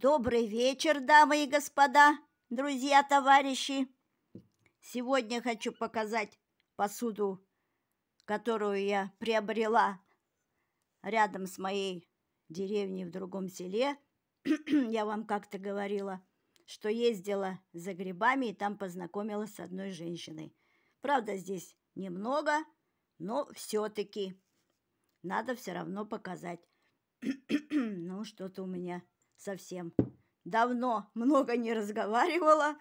Добрый вечер, дамы и господа, друзья, товарищи. Сегодня хочу показать посуду, которую я приобрела рядом с моей деревней в другом селе. я вам как-то говорила, что ездила за грибами и там познакомилась с одной женщиной. Правда, здесь немного, но все-таки надо все равно показать. ну, что-то у меня совсем. Давно много не разговаривала,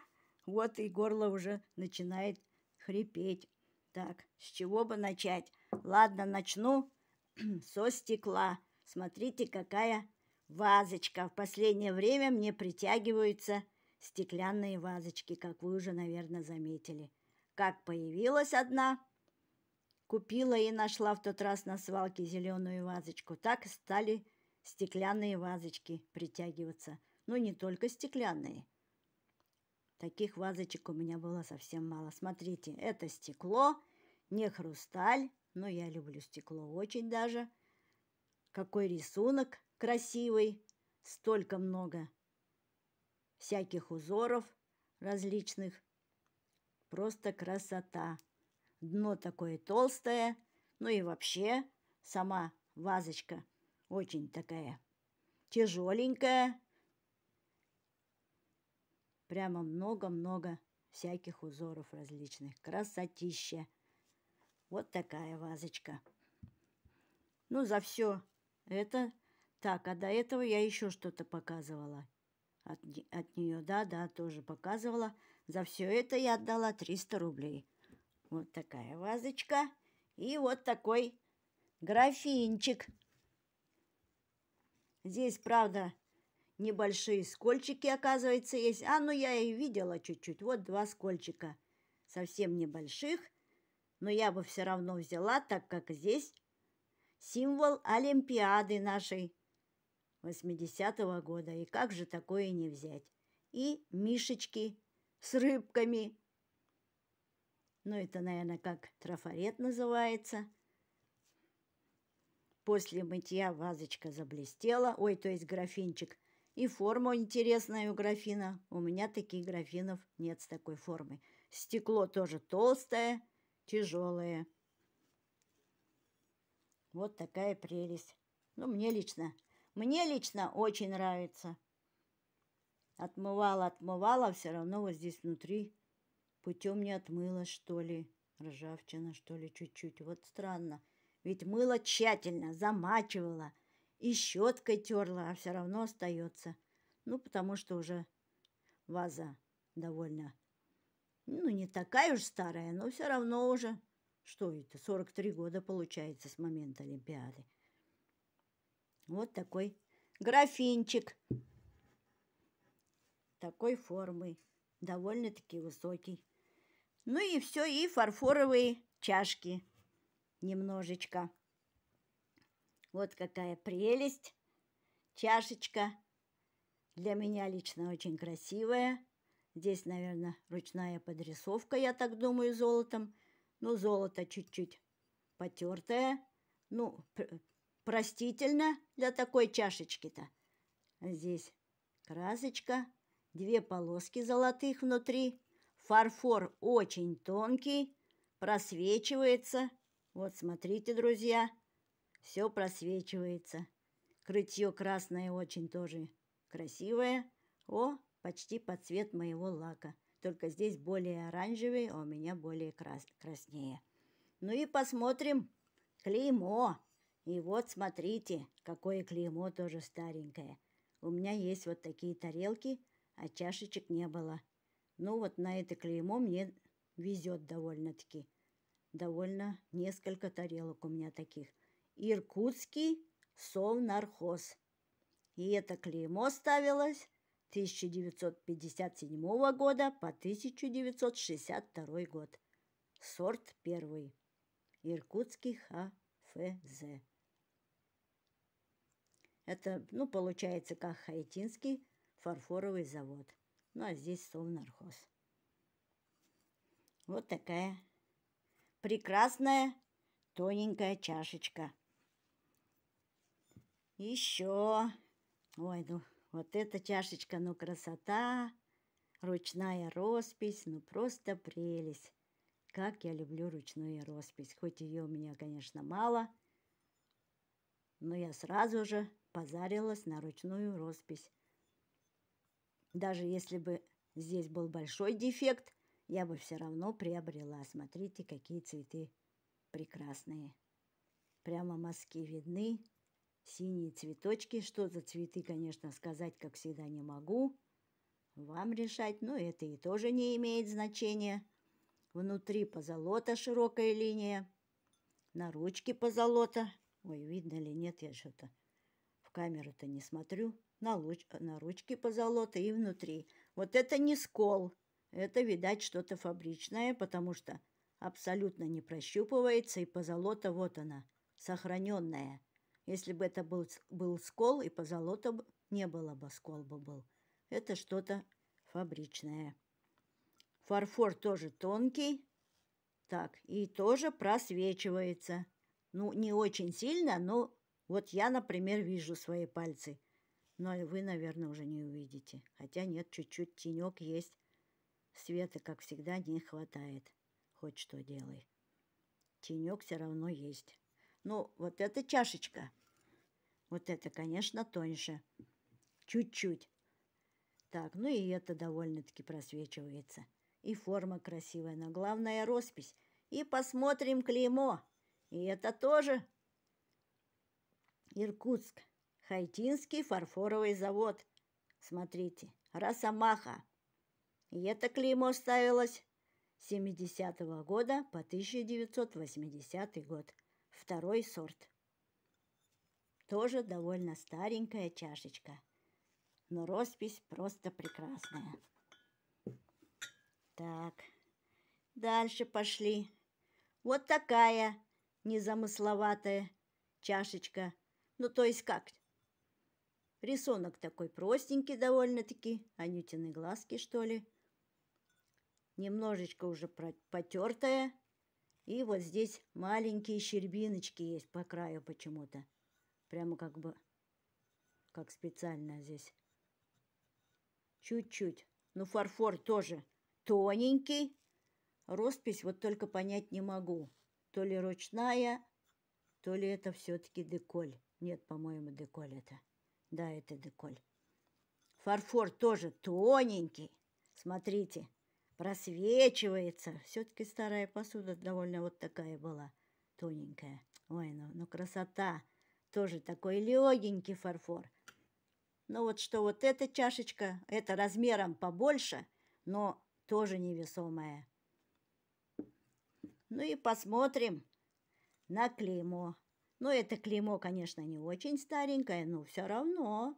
вот и горло уже начинает хрипеть. Так, с чего бы начать? Ладно, начну со стекла. Смотрите, какая вазочка. В последнее время мне притягиваются стеклянные вазочки, как вы уже, наверное, заметили. Как появилась одна, купила и нашла в тот раз на свалке зеленую вазочку. Так стали стеклянные вазочки притягиваться. Но ну, не только стеклянные. Таких вазочек у меня было совсем мало. Смотрите, это стекло, не хрусталь, но я люблю стекло очень даже. Какой рисунок красивый, столько много всяких узоров различных. Просто красота. Дно такое толстое, ну и вообще сама вазочка – очень такая тяжеленькая. Прямо много-много всяких узоров различных. Красотища. Вот такая вазочка. Ну, за все это. Так, а до этого я еще что-то показывала от, от нее, да, да, тоже показывала. За все это я отдала 300 рублей. Вот такая вазочка. И вот такой графинчик. Здесь, правда, небольшие скольчики, оказывается, есть. А, ну я и видела чуть-чуть. Вот два скольчика. Совсем небольших, но я бы все равно взяла, так как здесь символ Олимпиады нашей 80-го года. И как же такое не взять? И мишечки с рыбками. Ну, это, наверное, как трафарет называется – После мытья вазочка заблестела, ой, то есть графинчик. И форма интересная у графина. У меня таких графинов нет с такой формой. Стекло тоже толстое, тяжелое. Вот такая прелесть. Ну, мне лично. Мне лично очень нравится. Отмывала, отмывала, все равно вот здесь внутри путем не отмыла, что ли, ржавчина, что ли, чуть-чуть. Вот странно ведь мыло тщательно, замачивала и щеткой терла, а все равно остается. Ну, потому что уже ваза довольно, ну, не такая уж старая, но все равно уже, что это, 43 года получается с момента Олимпиады. Вот такой графинчик такой формы, довольно-таки высокий. Ну и все, и фарфоровые чашки – немножечко. Вот какая прелесть. Чашечка для меня лично очень красивая. Здесь, наверное, ручная подрисовка, я так думаю, золотом. Ну, золото чуть-чуть потертое. Ну, простительно для такой чашечки-то. Здесь красочка, две полоски золотых внутри. Фарфор очень тонкий, просвечивается – вот смотрите, друзья, все просвечивается. Крытье красное очень тоже красивое. О, почти под цвет моего лака. Только здесь более оранжевый, а у меня более крас краснее. Ну и посмотрим клеймо. И вот смотрите, какое клеймо тоже старенькое. У меня есть вот такие тарелки, а чашечек не было. Ну вот на это клеймо мне везет довольно-таки довольно несколько тарелок у меня таких. Иркутский совнархоз. И это клеймо ставилось 1957 года по 1962 год. Сорт первый. Иркутский ХФЗ. Это, ну, получается, как Хайтинский фарфоровый завод. Ну, а здесь совнархоз. Вот такая прекрасная тоненькая чашечка. Еще. Ой, ну вот эта чашечка, ну красота. Ручная роспись, ну просто прелесть. Как я люблю ручную роспись. Хоть ее у меня, конечно, мало, но я сразу же позарилась на ручную роспись. Даже если бы здесь был большой дефект – я бы все равно приобрела. Смотрите, какие цветы прекрасные. Прямо мазки видны, синие цветочки. Что за цветы, конечно, сказать, как всегда, не могу. Вам решать, но это и тоже не имеет значения. Внутри позолота широкая линия, на ручке позолота. Ой, видно ли нет, я что-то в камеру-то не смотрю. На, луч... на ручке позолота и внутри. Вот это не скол. Это, видать, что-то фабричное, потому что абсолютно не прощупывается, и позолота вот она, сохраненная. Если бы это был, был скол, и позолота не было бы, скол бы был. Это что-то фабричное. Фарфор тоже тонкий. Так, и тоже просвечивается. Ну, не очень сильно, но вот я, например, вижу свои пальцы. Но вы, наверное, уже не увидите. Хотя нет, чуть-чуть тенек есть. Света, как всегда, не хватает. Хоть что делай. Тенек все равно есть. Ну, вот эта чашечка. Вот это, конечно, тоньше. Чуть-чуть. Так, ну и это довольно-таки просвечивается. И форма красивая, но главное роспись. И посмотрим клеймо. И это тоже Иркутск. Хайтинский фарфоровый завод. Смотрите, Росомаха. И это клеймо ставилось с 70 -го года по 1980 год. Второй сорт. Тоже довольно старенькая чашечка. Но роспись просто прекрасная. Так, дальше пошли. Вот такая незамысловатая чашечка. Ну, то есть как? Рисунок такой простенький довольно-таки. Анютины глазки, что ли немножечко уже потертая. И вот здесь маленькие щербиночки есть по краю почему-то. Прямо как бы, как специально здесь. Чуть-чуть. Ну, фарфор тоже тоненький. Роспись вот только понять не могу. То ли ручная, то ли это все-таки деколь. Нет, по-моему, деколь это. Да, это деколь. Фарфор тоже тоненький. Смотрите, просвечивается. Все-таки старая посуда довольно вот такая была, тоненькая. Ой, ну, ну красота. Тоже такой легенький фарфор. Но ну, вот что вот эта чашечка, это размером побольше, но тоже невесомая. Ну и посмотрим на клеймо. Ну, это клеймо, конечно, не очень старенькое, но все равно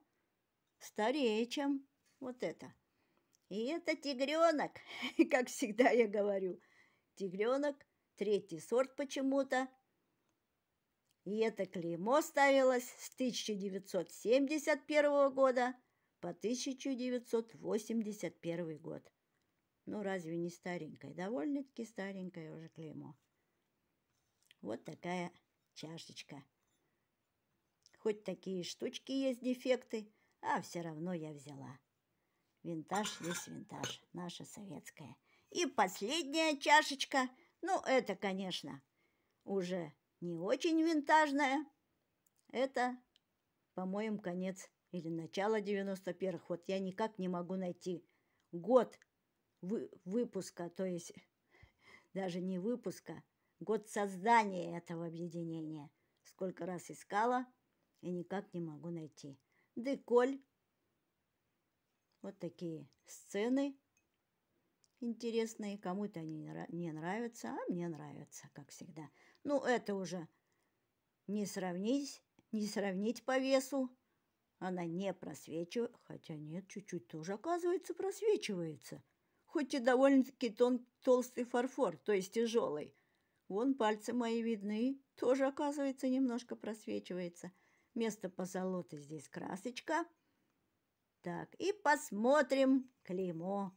старее, чем вот это. И это тигренок, как всегда я говорю. Тигренок, третий сорт почему-то. И это клеймо ставилось с 1971 года по 1981 год. Ну, разве не старенькое? Довольно-таки старенькое уже клеймо. Вот такая чашечка. Хоть такие штучки есть дефекты, а все равно я взяла. Винтаж есть винтаж, наша советская. И последняя чашечка, ну, это, конечно, уже не очень винтажная. Это, по-моему, конец или начало 91-х. Вот я никак не могу найти год вы, выпуска, то есть даже не выпуска, год создания этого объединения. Сколько раз искала и никак не могу найти. Деколь вот такие сцены интересные. Кому-то они не нравятся, а мне нравятся, как всегда. Ну, это уже не сравнить, не сравнить по весу. Она не просвечивает, хотя нет, чуть-чуть тоже, оказывается, просвечивается. Хоть и довольно-таки тон, толстый фарфор, то есть тяжелый. Вон пальцы мои видны, тоже, оказывается, немножко просвечивается. Место позолоты здесь красочка – так, и посмотрим клеймо.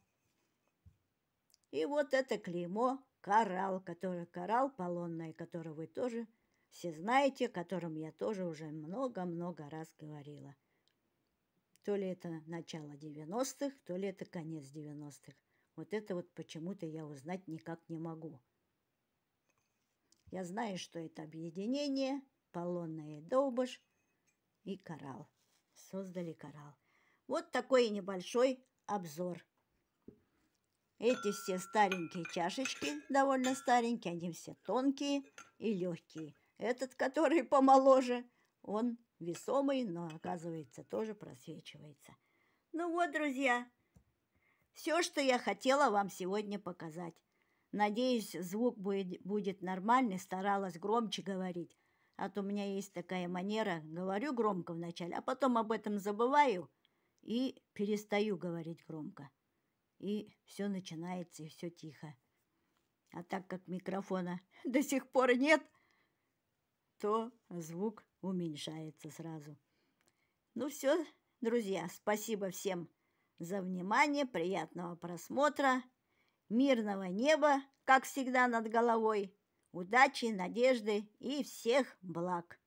И вот это клеймо коралл, который коралл полонный, который вы тоже все знаете, о котором я тоже уже много-много раз говорила. То ли это начало 90-х, то ли это конец 90-х. Вот это вот почему-то я узнать никак не могу. Я знаю, что это объединение, полонная и долбыш и коралл. Создали коралл. Вот такой небольшой обзор. Эти все старенькие чашечки, довольно старенькие, они все тонкие и легкие. Этот, который помоложе, он весомый, но, оказывается, тоже просвечивается. Ну вот, друзья, все, что я хотела вам сегодня показать. Надеюсь, звук будет, будет нормальный, старалась громче говорить. А то у меня есть такая манера, говорю громко вначале, а потом об этом забываю – и перестаю говорить громко. И все начинается, и все тихо. А так как микрофона до сих пор нет, то звук уменьшается сразу. Ну все, друзья, спасибо всем за внимание, приятного просмотра, мирного неба, как всегда, над головой, удачи, надежды и всех благ!